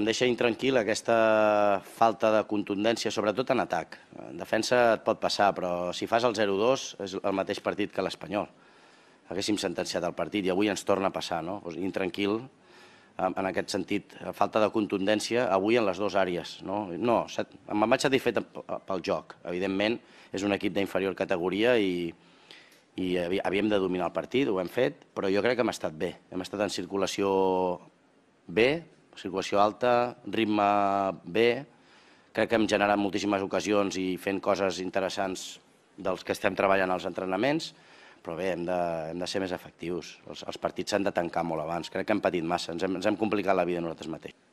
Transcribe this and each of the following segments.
Em deixa intranquil aquesta falta de contundència, sobretot en atac. En defensa et pot passar, però si fas el 0-2 és el mateix partit que l'Espanyol. Haguéssim sentenciat el partit i avui ens torna a passar, no? Doncs intranquil en aquest sentit, falta de contundència avui en les dues àrees. No, no em vaig fet pel joc. Evidentment, és un equip d'inferior categoria i, i havíem de dominar el partit, ho hem fet, però jo crec que hem estat bé. Hem estat en circulació bé, circulació alta, ritme bé, crec que hem generat moltíssimes ocasions i fent coses interessants dels que estem treballant als entrenaments, però bé, hem de, hem de ser més efectius. Els, els partits s'han de tancar molt abans. Crec que hem patit massa, ens hem, ens hem complicat la vida nosaltres mateixos.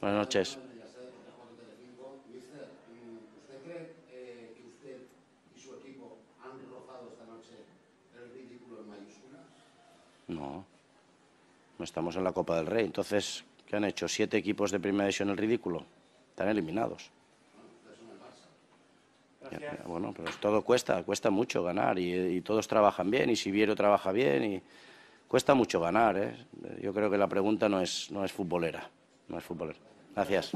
Buenas noches. No. Pues estamos en la Copa del Rey. Entonces, ¿qué han hecho? ¿Siete equipos de primera división el ridículo? Están eliminados. bueno, pero todo cuesta, cuesta mucho ganar y, todos trabajan bien y Siviero trabaja bien y cuesta mucho ganar. ¿eh? Yo creo que la pregunta no es, no es futbolera, no es futbolera. Gracias.